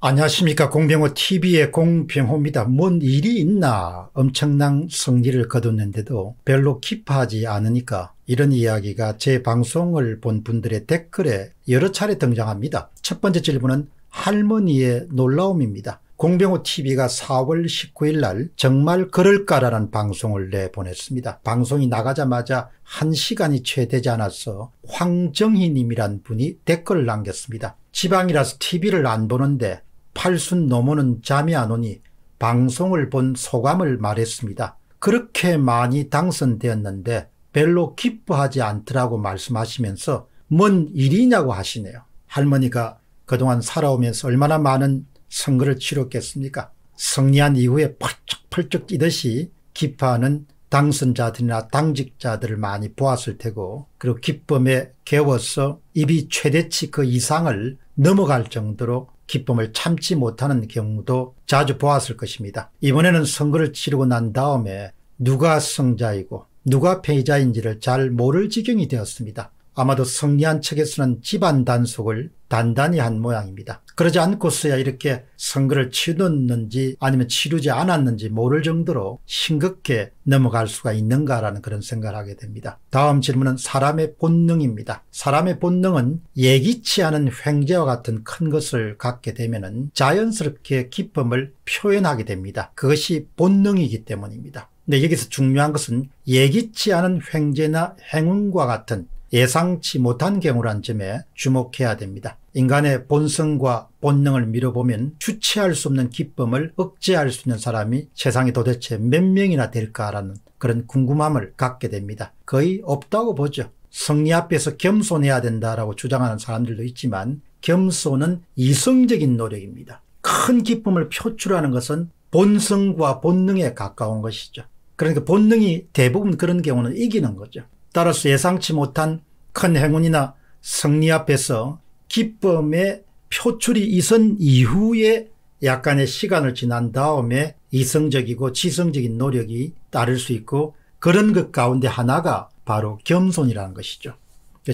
안녕하십니까 공병호 TV의 공병호입니다. 뭔 일이 있나 엄청난 승리를 거뒀는데도 별로 기뻐하지 않으니까 이런 이야기가 제 방송을 본 분들의 댓글에 여러 차례 등장합니다. 첫 번째 질문은 할머니의 놀라움입니다. 공병호 TV가 4월 19일 날 정말 그럴까라는 방송을 내보냈습니다. 방송이 나가자마자 한시간이채 되지 않았어 황정희 님이란 분이 댓글을 남겼습니다. 지방이라서 TV를 안 보는데 팔순 넘모는 잠이 안 오니 방송을 본 소감을 말했습니다. 그렇게 많이 당선되었는데 별로 기뻐하지 않더라고 말씀하시면서 뭔 일이냐고 하시네요. 할머니가 그동안 살아오면서 얼마나 많은 선거를 치렀겠습니까? 승리한 이후에 펄쩍펄쩍 뛰듯이 기파하는 당선자들이나 당직자들을 많이 보았을 테고 그리고 기쁨에 개워서 입이 최대치 그 이상을 넘어갈 정도로 기쁨을 참지 못하는 경우도 자주 보았을 것입니다. 이번에는 선거를 치르고 난 다음에 누가 승자이고 누가 패자인지를 잘 모를 지경이 되었습니다. 아마도 성리한 책에서는 집안 단속을 단단히 한 모양입니다. 그러지 않고서야 이렇게 선거를 치렀는지 아니면 치르지 않았는지 모를 정도로 싱겁게 넘어갈 수가 있는가라는 그런 생각을 하게 됩니다. 다음 질문은 사람의 본능입니다. 사람의 본능은 예기치 않은 횡재와 같은 큰 것을 갖게 되면 자연스럽게 기쁨을 표현하게 됩니다. 그것이 본능이기 때문입니다. 근데 여기서 중요한 것은 예기치 않은 횡재나 행운과 같은 예상치 못한 경우란 점에 주목해야 됩니다. 인간의 본성과 본능을 미뤄보면 주체할 수 없는 기쁨을 억제할 수 있는 사람이 세상에 도대체 몇 명이나 될까라는 그런 궁금함을 갖게 됩니다. 거의 없다고 보죠. 성리 앞에서 겸손해야 된다라고 주장하는 사람들도 있지만 겸손은 이성적인 노력입니다. 큰 기쁨을 표출하는 것은 본성과 본능에 가까운 것이죠. 그러니까 본능이 대부분 그런 경우는 이기는 거죠. 따라서 예상치 못한 큰 행운이나 승리 앞에서 기쁨의 표출이 있은 이후에 약간의 시간을 지난 다음에 이성적이고 지성적인 노력이 따를 수 있고 그런 것 가운데 하나가 바로 겸손이라는 것이죠.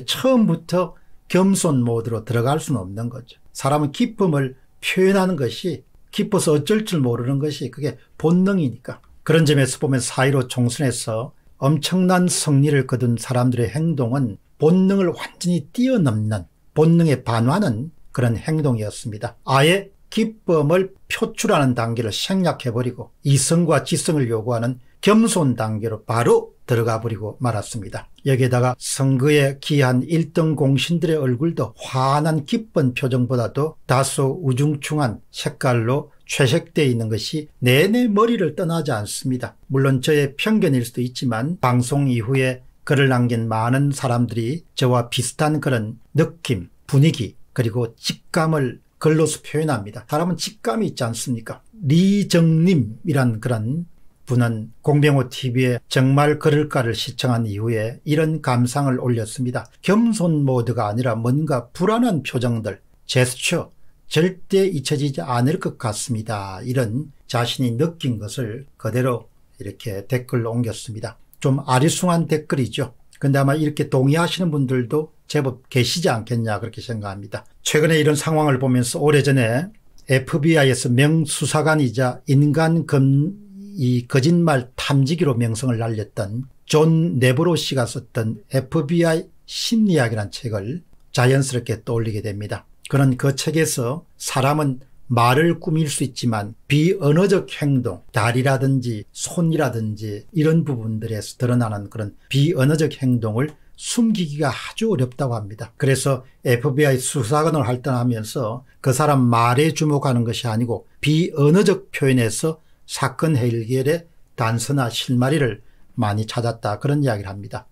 처음부터 겸손 모드로 들어갈 수는 없는 거죠. 사람은 기쁨을 표현하는 것이 기뻐서 어쩔 줄 모르는 것이 그게 본능이니까. 그런 점에서 보면 사이로 총선에서 엄청난 승리를 거둔 사람들의 행동은 본능을 완전히 뛰어넘는 본능에 반하는 그런 행동이었습니다. 아예 기쁨을 표출하는 단계를 생략해버리고 이성과 지성을 요구하는 겸손 단계로 바로 들어가 버리고 말았습니다. 여기에다가 선거에 기한 1등 공신들의 얼굴도 환한 기쁜 표정보다도 다소 우중충한 색깔로 채색되어 있는 것이 내내 머리를 떠나지 않습니다. 물론 저의 편견일 수도 있지만 방송 이후에 글을 남긴 많은 사람들이 저와 비슷한 그런 느낌, 분위기, 그리고 직감을 글로서 표현합니다. 사람은 직감이 있지 않습니까? 리정님이란 그런 분은 공병호TV에 정말 그럴까를 시청한 이후에 이런 감상을 올렸습니다. 겸손 모드가 아니라 뭔가 불안한 표정들, 제스처, 절대 잊혀지지 않을 것 같습니다. 이런 자신이 느낀 것을 그대로 이렇게 댓글로 옮겼습니다. 좀 아리숭한 댓글이죠. 근데 아마 이렇게 동의하시는 분들도 제법 계시지 않겠냐 그렇게 생각합니다. 최근에 이런 상황을 보면서 오래전에 FBI에서 명수사관이자 인간 금이 거짓말 탐지기로 명성을 날렸던 존 네브로 씨가 썼던 FBI 심리학이란 책을 자연스럽게 떠올리게 됩니다. 그는 그 책에서 사람은 말을 꾸밀 수 있지만 비언어적 행동, 다리라든지 손이라든지 이런 부분들에서 드러나는 그런 비언어적 행동을 숨기기가 아주 어렵다고 합니다. 그래서 FBI 수사관을 할당하면서 그 사람 말에 주목하는 것이 아니고 비언어적 표현에서 사건 해결의 단서나 실마리를 많이 찾았다 그런 이야기를 합니다.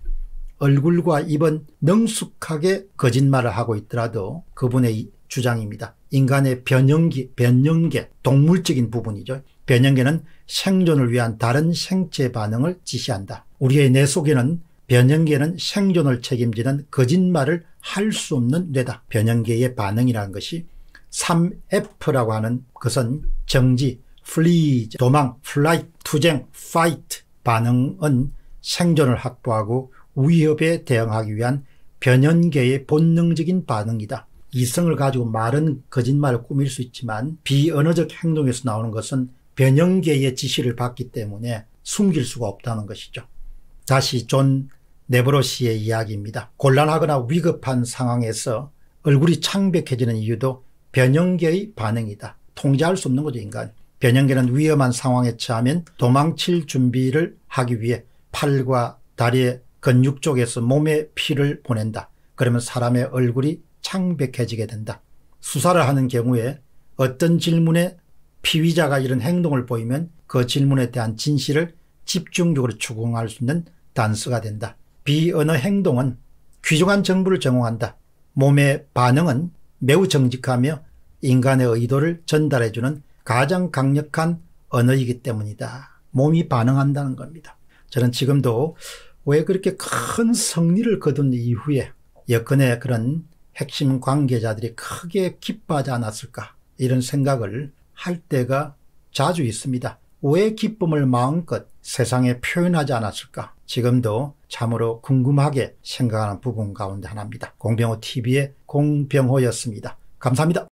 얼굴과 입은 능숙하게 거짓말을 하고 있더라도 그분의 주장입니다. 인간의 변형기, 변형계, 동물적인 부분이죠. 변형계는 생존을 위한 다른 생체 반응을 지시한다. 우리의 뇌 속에는 변형계는 생존을 책임지는 거짓말을 할 수 없는 뇌다. 변형계의 반응이라는 것이 3F라고 하는 것은 정지, flee, 도망, flight, 투쟁, fight 반응은 생존을 확보하고 위협에 대응하기 위한 변연계의 본능적인 반응이다. 이성을 가지고 말은 거짓말을 꾸밀 수 있지만 비언어적 행동에서 나오는 것은 변형계의 지시를 받기 때문에 숨길 수가 없다는 것이죠. 다시 존 네버로시의 이야기입니다. 곤란하거나 위급한 상황에서 얼굴이 창백해지는 이유도 변형계의 반응이다. 통제할 수 없는 거죠 인간. 변형계는 위험한 상황에 처하면 도망칠 준비를 하기 위해 팔과 다리의 근육 쪽에서 몸에 피를 보낸다. 그러면 사람의 얼굴이 창백해지게 된다. 수사를 하는 경우에 어떤 질문에 피의자가 이런 행동을 보이면 그 질문에 대한 진실을 집중적으로 추궁할 수 있는 단서가 된다. 비언어 행동은 귀중한 정보를 정공한다 몸의 반응은 매우 정직하며 인간의 의도를 전달해주는 가장 강력한 언어이기 때문이다. 몸이 반응한다는 겁니다. 저는 지금도 왜 그렇게 큰 성리를 거둔 이후에 여건의 그런 핵심 관계자들이 크게 기뻐하지 않았을까 이런 생각을 할 때가 자주 있습니다. 왜 기쁨을 마음껏 세상에 표현하지 않았을까 지금도 참으로 궁금하게 생각하는 부분 가운데 하나입니다. 공병호 TV의 공병호였습니다. 감사합니다.